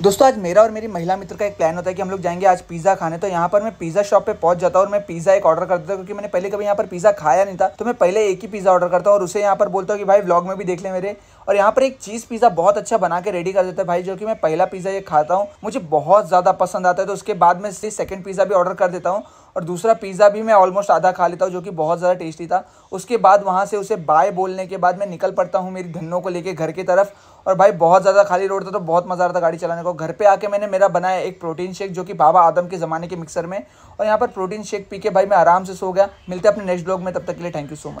दोस्तों आज मेरा और मेरी महिला मित्र का एक प्लान होता है कि हम लोग जाएंगे आज पिज़्ज़ा खाने तो यहाँ पर मैं पिज़्ज़ा शॉप पे पहुंच जाता हूँ और मैं पिज़्ज़ा एक ऑर्डर कर देता हूँ क्योंकि मैंने पहले कभी यहाँ पर पिज़्ज़ा खाया नहीं था तो मैं पहले एक ही पिज़्ज़ा ऑर्डर करता हूँ और उसे यहाँ पर बोलता हूँ कि भाई ब्लॉग में भी देख ले मेरे और यहाँ पर एक चीज़ पिज़्ज़ा बहुत अच्छा बना के रेडी कर देता है भाई जो कि मैं पहला पिज़्ज़ा ये खाता हूँ मुझे बहुत ज़्यादा पसंद आता है तो उसके बाद मैं सेकंड पिज़्ज़ा भी ऑर्डर कर देता हूँ और दूसरा पिज़्ज़ा भी मैं ऑलमोस्ट आधा खा लेता हूँ जो कि बहुत ज़्यादा टेस्टी था उसके बाद वहाँ से उसे बाय बोलने के बाद मैं निकल पड़ता हूँ मेरी धनों को लेके घर की तरफ और भाई बहुत ज़्यादा खाली रोड था तो बहुत मज़ा आ रहा था गाड़ी चलाने को घर पे आके मैंने मेरा बनाया एक प्रोटीन शेक जो कि बाबा आदम के ज़माने के मिक्सर में और यहाँ पर प्रोटीन शेक पी के भाई मैं आराम से सो गया मिलते अपने नेक्स्ट ब्लॉग में तब तक के लिए थैंक यू सो मच